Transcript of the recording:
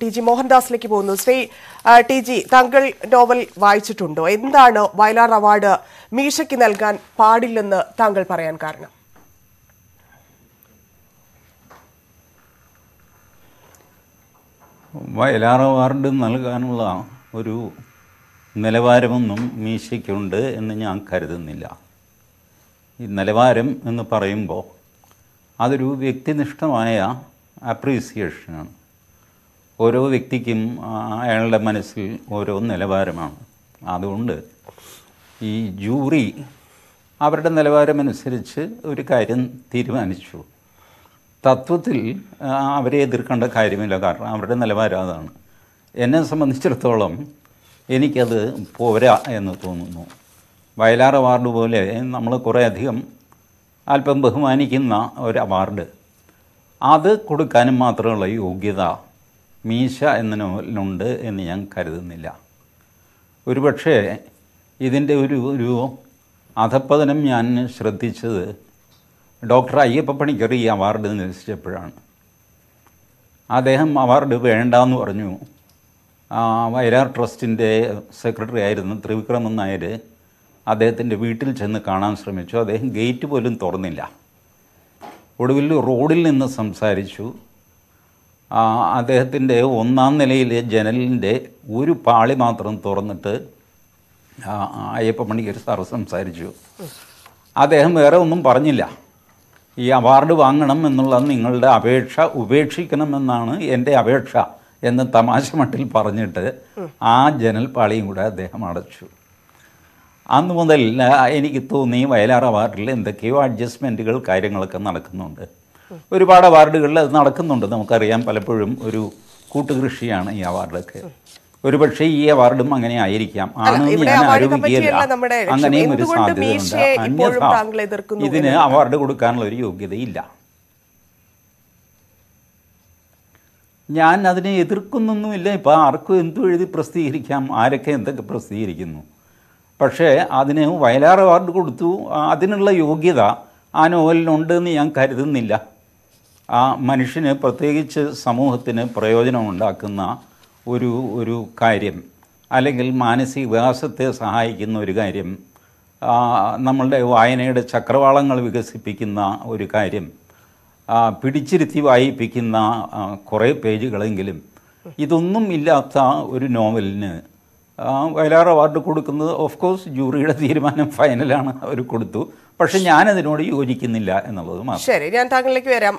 T G മോഹൻദാസിലേക്ക് പോകുന്നു Shri T G താങ്കൾ നോവൽ വായിച്ചിട്ടുണ്ടോ എന്താണ് വയലാർ അവാർഡ് മീശയ്ക്ക് നൽകാൻ പാടില്ലെന്ന് താങ്കൾ പറയാൻ കാരണം വയലാർ അവാർഡ് നൽകാനുള്ള ഒരു നിലവാരമൊന്നും മീശയ്ക്കുണ്ട് എന്ന് ഞാൻ കരുതുന്നില്ല ഈ നിലവാരം എന്ന് പറയുമ്പോൾ അതൊരു വ്യക്തിനിഷ്ഠമായ അപ്രീസിയേഷനാണ് ഓരോ വ്യക്തിക്കും അയാളുടെ മനസ്സിൽ ഓരോ നിലവാരമാണ് അതുകൊണ്ട് ഈ ജൂറി അവരുടെ നിലവാരമനുസരിച്ച് ഒരു കാര്യം തീരുമാനിച്ചു തത്വത്തിൽ അവരെ എതിർക്കേണ്ട കാര്യമില്ല കാരണം അവരുടെ നിലവാരം അതാണ് എന്നെ സംബന്ധിച്ചിടത്തോളം എനിക്കത് പോരാ എന്ന് തോന്നുന്നു വയലാർ അവാർഡ് പോലെ നമ്മൾ കുറേയധികം അല്പം ബഹുമാനിക്കുന്ന ഒരു അവാർഡ് അത് കൊടുക്കാനും മാത്രമുള്ള യോഗ്യത മീശ എന്ന നോവലിനുണ്ട് എന്ന് ഞാൻ കരുതുന്നില്ല ഒരുപക്ഷേ ഇതിൻ്റെ ഒരു ഒരു അധപ്പതനം ഞാൻ ശ്രദ്ധിച്ചത് ഡോക്ടർ അയ്യപ്പ പണിക്കർ ഈ അവാർഡ് നിരസിച്ചപ്പോഴാണ് അദ്ദേഹം അവാർഡ് വേണ്ടെന്ന് പറഞ്ഞു വയലാർ ട്രസ്റ്റിൻ്റെ സെക്രട്ടറി ആയിരുന്ന ത്രിവിക്രമൻ നായർ അദ്ദേഹത്തിൻ്റെ വീട്ടിൽ ചെന്ന് കാണാൻ ശ്രമിച്ചു അദ്ദേഹം ഗേറ്റ് പോലും തുറന്നില്ല ഒടുവിൽ റോഡിൽ നിന്ന് സംസാരിച്ചു അദ്ദേഹത്തിൻ്റെ ഒന്നാം നിലയിലെ ജനലിൻ്റെ ഒരു പാളി മാത്രം തുറന്നിട്ട് അയ്യപ്പ മണിക്കർ സാറ് സംസാരിച്ചു അദ്ദേഹം വേറെ ഒന്നും പറഞ്ഞില്ല ഈ അവാർഡ് വാങ്ങണം എന്നുള്ള നിങ്ങളുടെ അപേക്ഷ ഉപേക്ഷിക്കണമെന്നാണ് എൻ്റെ അപേക്ഷ എന്ന് തമാശ മട്ടിൽ പറഞ്ഞിട്ട് ആ പാളിയും കൂടെ അദ്ദേഹം അടച്ചു അന്ന് മുതൽ എനിക്ക് തോന്നി വയലാർ അവാർഡിൽ എന്തൊക്കെയോ അഡ്ജസ്റ്റ്മെൻറ്റുകൾ കാര്യങ്ങളൊക്കെ നടക്കുന്നുണ്ട് ഒരുപാട് അവാർഡുകളിൽ അത് നടക്കുന്നുണ്ട് നമുക്കറിയാം പലപ്പോഴും ഒരു കൂട്ടുകൃഷിയാണ് ഈ അവാർഡൊക്കെ ഒരുപക്ഷെ ഈ അവാർഡും അങ്ങനെ ആയിരിക്കാം ആണ് ഞാൻ ആരോപിക്കുകയില്ല അങ്ങനെയും ഒരു സാധ്യതയുണ്ട് ഇതിന് അവാർഡ് കൊടുക്കാനുള്ള ഒരു യോഗ്യതയില്ല ഞാൻ അതിനെ എതിർക്കുന്നൊന്നുമില്ല ഇപ്പോൾ ആർക്കും എന്തും എഴുതി പ്രസിദ്ധീകരിക്കാം ആരൊക്കെ എന്തൊക്കെ പ്രസിദ്ധീകരിക്കുന്നു പക്ഷേ അതിന് വയലാർ അവാർഡ് കൊടുത്തു അതിനുള്ള യോഗ്യത ആ നോവലിനുണ്ടെന്ന് ഞാൻ കരുതുന്നില്ല ആ മനുഷ്യന് പ്രത്യേകിച്ച് സമൂഹത്തിന് പ്രയോജനമുണ്ടാക്കുന്ന ഒരു ഒരു കാര്യം അല്ലെങ്കിൽ മാനസിക വികാസത്തെ സഹായിക്കുന്ന ഒരു കാര്യം നമ്മളുടെ വായനയുടെ ചക്രവാളങ്ങൾ വികസിപ്പിക്കുന്ന ഒരു കാര്യം പിടിച്ചിരുത്തി വായിപ്പിക്കുന്ന കുറേ പേജുകളെങ്കിലും ഇതൊന്നും ഇല്ലാത്ത ഒരു നോവലിന് വയലാർ അവാർഡ് കൊടുക്കുന്നത് ഓഫ് കോഴ്സ് ജൂറിയുടെ തീരുമാനം ഫൈനലാണ് അവർ കൊടുത്തു പക്ഷെ ഞാനതിനോട് യോജിക്കുന്നില്ല എന്നുള്ളത് മാത്രം ശരി ഞാൻ താങ്കളിലേക്ക് വരാം